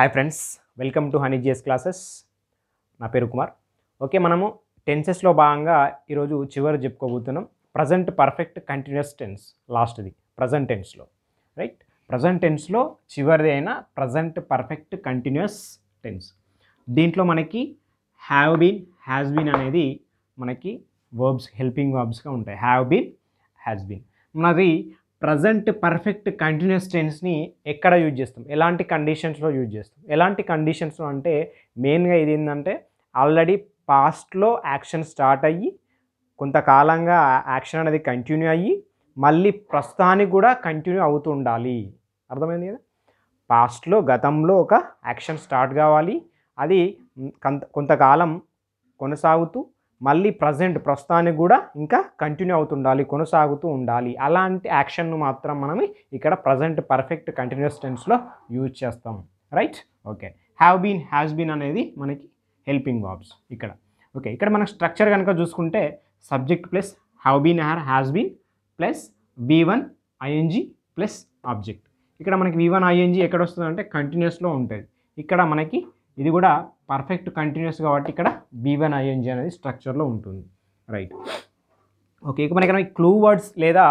hi friends welcome to Honey GS classes నా పేరు Kumar okay మనము టెన్సెస్లో భాగంగా ఈరోజు చివరి చెప్పుకోబోతున్నాం ప్రజెంట్ పర్ఫెక్ట్ కంటిన్యూస్ టెన్స్ లాస్ట్ది ప్రజెంట్ టెన్స్లో రైట్ ప్రజెంట్ టెన్స్లో చివరిది అయినా ప్రజెంట్ పర్ఫెక్ట్ కంటిన్యూస్ టెన్స్ దీంట్లో మనకి హ్యావ్ బీన్ హ్యాస్ బీన్ అనేది మనకి వర్బ్స్ హెల్పింగ్ వర్బ్స్గా ఉంటాయి హ్యావ్ బీన్ హ్యాస్ బీన్ మనది ప్రజెంట్ పర్ఫెక్ట్ కంటిన్యూస్ టెన్స్ని ఎక్కడ యూజ్ చేస్తాం ఎలాంటి కండిషన్స్లో యూజ్ చేస్తాం ఎలాంటి కండిషన్స్లో అంటే మెయిన్గా ఇది ఏంటంటే ఆల్రెడీ పాస్ట్లో యాక్షన్ స్టార్ట్ అయ్యి కొంతకాలంగా యాక్షన్ అనేది కంటిన్యూ అయ్యి మళ్ళీ ప్రస్తుతానికి కూడా కంటిన్యూ అవుతూ ఉండాలి అర్థమైంది కదా పాస్ట్లో గతంలో ఒక యాక్షన్ స్టార్ట్ కావాలి అది కొంతకాలం కొనసాగుతూ మళ్ళీ ప్రజెంట్ ప్రస్తుతానికి కూడా ఇంకా కంటిన్యూ అవుతుండాలి కొనసాగుతూ ఉండాలి అలాంటి యాక్షన్ను మాత్రం మనం ఇక్కడ ప్రజెంట్ పర్ఫెక్ట్ కంటిన్యూస్ టెన్స్లో యూజ్ చేస్తాం right okay have been has been అనేది మనకి హెల్పింగ్ వర్బ్స్ ఇక్కడ ఓకే ఇక్కడ మనకు స్ట్రక్చర్ కనుక చూసుకుంటే subject plus have been or has been plus V one ING plus object ఇక్కడ మనకి వి వన్ ఐఎన్జీ ఎక్కడ వస్తుందంటే కంటిన్యూస్లో ఉంటుంది ఇక్కడ మనకి ఇది కూడా పర్ఫెక్ట్ కంటిన్యూస్ కాబట్టి ఇక్కడ బీ వన్ ఐఎన్జీ అనేది స్ట్రక్చర్లో ఉంటుంది రైట్ ఓకే ఇక మనకి క్లూ వర్డ్స్ లేదా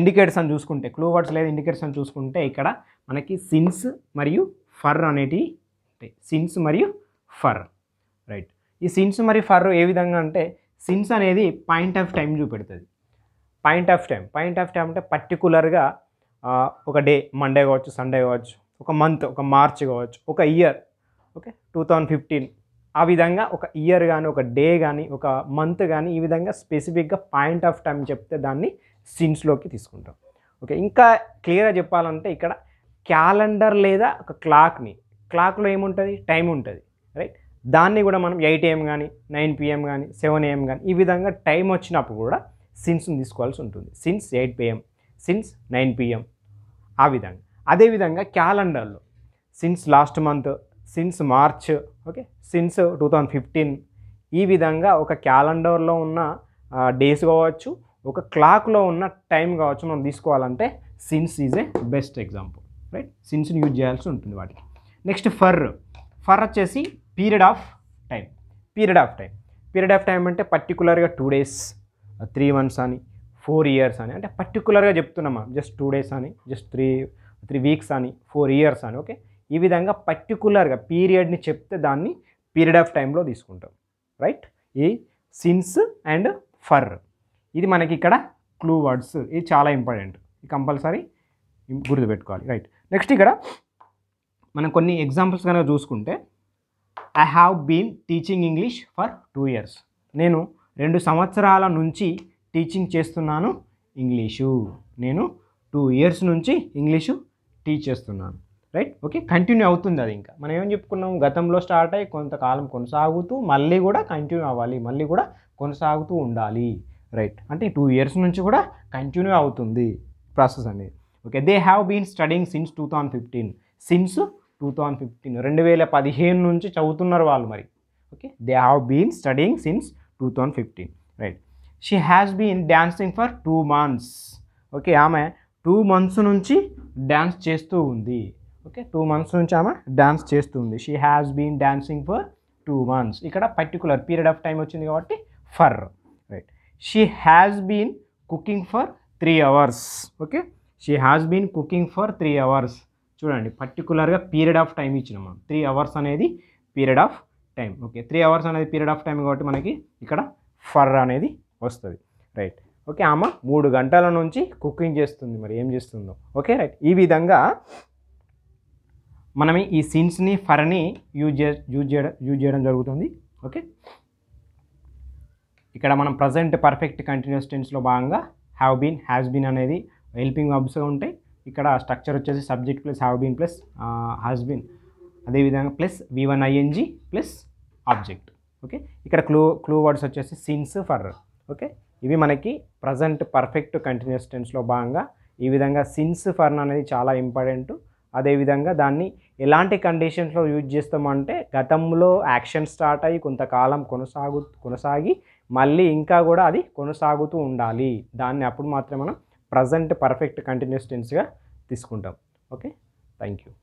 ఇండికేటర్స్ అని చూసుకుంటే క్లూ వర్డ్స్ లేదా ఇండికేటర్స్ అని చూసుకుంటే ఇక్కడ మనకి సిన్స్ మరియు ఫర్ అనేటివి ఉంటాయి సిన్స్ మరియు ఫర్ రైట్ ఈ సిన్స్ మరియు ఫర్ ఏ విధంగా అంటే సిన్స్ అనేది పాయింట్ ఆఫ్ టైం చూపెడుతుంది point of time point of time అంటే పర్టికులర్గా ఒక డే మండే కావచ్చు సండే కావచ్చు ఒక మంత్ ఒక మార్చ్ కావచ్చు ఒక year okay two thousand fifteen ఆ విధంగా ఒక ఇయర్ కానీ ఒక డే కానీ ఒక మంత్ కానీ ఈ విధంగా స్పెసిఫిక్గా పాయింట్ ఆఫ్ టైం చెప్తే దాన్ని సిన్స్లోకి తీసుకుంటాం ఓకే ఇంకా క్లియర్గా చెప్పాలంటే ఇక్కడ క్యాలెండర్ లేదా ఒక క్లాక్ని క్లాక్లో ఏముంటుంది టైం ఉంటుంది రైట్ దాన్ని కూడా మనం ఎయిట్ ఏఎం కానీ నైన్ పిఎం కానీ సెవెన్ ఏఎం కానీ ఈ విధంగా టైం వచ్చినప్పుడు కూడా సిన్స్ని తీసుకోవాల్సి ఉంటుంది since eight PM since nine PM ఆ విధంగా అదేవిధంగా క్యాలెండర్లో since last month since March okay since two thousand fifteen ఈ విధంగా ఒక క్యాలెండర్లో ఉన్న డేస్ కావచ్చు ఒక క్లాక్లో ఉన్న టైం కావచ్చు మనం తీసుకోవాలంటే since is a best example right సిన్స్ని యూజ్ చేయాల్సి ఉంటుంది వాటికి నెక్స్ట్ ఫర్ ఫర్ వచ్చేసి period of time period of time period of time అంటే పర్టికులర్గా టూ డేస్ త్రీ మంత్స్ అని ఫోర్ ఇయర్స్ అని అంటే పర్టికులర్గా చెప్తున్నాం జస్ట్ టూ డేస్ అని జస్ట్ త్రీ త్రీ వీక్స్ అని ఫోర్ ఇయర్స్ అని ఓకే ఈ విధంగా పర్టికులర్గా పీరియడ్ని చెప్తే దాన్ని పీరియడ్ ఆఫ్ టైంలో తీసుకుంటాం రైట్ ఈ సిన్స్ అండ్ ఫర్ ఇది మనకి ఇక్కడ క్లూ వర్డ్స్ ఇది చాలా ఇంపార్టెంట్ కంపల్సరీ గుర్తుపెట్టుకోవాలి రైట్ నెక్స్ట్ ఇక్కడ మనం కొన్ని ఎగ్జాంపుల్స్ కనుక చూసుకుంటే I have been teaching English for two years నేను రెండు సంవత్సరాల నుంచి టీచింగ్ చేస్తున్నాను ఇంగ్లీషు నేను టూ ఇయర్స్ నుంచి ఇంగ్లీషు టీచ్ చేస్తున్నాను రైట్ ఓకే కంటిన్యూ అవుతుంది అది ఇంకా మనం ఏం చెప్పుకున్నాం గతంలో స్టార్ట్ అయ్యి కొంతకాలం కొనసాగుతూ మళ్ళీ కూడా కంటిన్యూ అవ్వాలి మళ్ళీ కూడా కొనసాగుతూ ఉండాలి రైట్ అంటే టూ ఇయర్స్ నుంచి కూడా కంటిన్యూ అవుతుంది ప్రాసెస్ అనేది okay they have been studying since two thousand fifteen since two thousand fifteen రెండు వేల పదిహేను నుంచి చదువుతున్నారు వాళ్ళు మరి okay they have been studying since two thousand fifteen right she has been dancing for two months okay ఆమె two months నుంచి dance చేస్తూ ఉంది ఓకే టూ మంత్స్ నుంచి ఆమె డ్యాన్స్ చేస్తుంది she has been dancing for two months ఇక్కడ particular period of time వచ్చింది కాబట్టి for right she has been cooking for three hours okay she has been cooking for three hours చూడండి పర్టికులర్గా period of time ఇచ్చిన మనం three hours అనేది period of time okay three hours అనేది period of time కాబట్టి మనకి ఇక్కడ for అనేది వస్తుంది రైట్ ఓకే ఆమె మూడు గంటల నుంచి కుకింగ్ చేస్తుంది మరి ఏం చేస్తుందో ఓకే రైట్ ఈ విధంగా మనం ఈ సిన్స్ని ఫర్ని యూజ్ చే యూజ్ చేయడం యూజ్ చేయడం జరుగుతుంది ఓకే ఇక్కడ మనం ప్రజెంట్ పర్ఫెక్ట్ కంటిన్యూస్ టెన్స్లో భాగంగా హ్యావ్ బీన్ హ్యాస్ బీన్ అనేది హెల్పింగ్ అబ్స్గా ఉంటాయి ఇక్కడ స్ట్రక్చర్ వచ్చేసి subject plus have been plus has been అదేవిధంగా plus V one ING plus object okay ఇక్కడ క్లూ క్లూ వర్డ్స్ వచ్చేసి సిన్స్ ఫర్ ఓకే ఇవి మనకి ప్రజెంట్ పర్ఫెక్ట్ కంటిన్యూస్ టెన్స్లో భాగంగా ఈ విధంగా సిన్స్ ఫర్ అనేది చాలా ఇంపార్టెంట్ అదేవిధంగా దాన్ని ఎలాంటి కండిషన్స్లో యూజ్ చేస్తామంటే గతంలో యాక్షన్ స్టార్ట్ అయ్యి కొంతకాలం కొనసాగు కొనసాగి మళ్ళీ ఇంకా కూడా అది కొనసాగుతూ ఉండాలి దాన్ని అప్పుడు మాత్రమే మనం ప్రజెంట్ పర్ఫెక్ట్ కంటిన్యూస్ టెన్స్గా తీసుకుంటాం ఓకే థ్యాంక్ యూ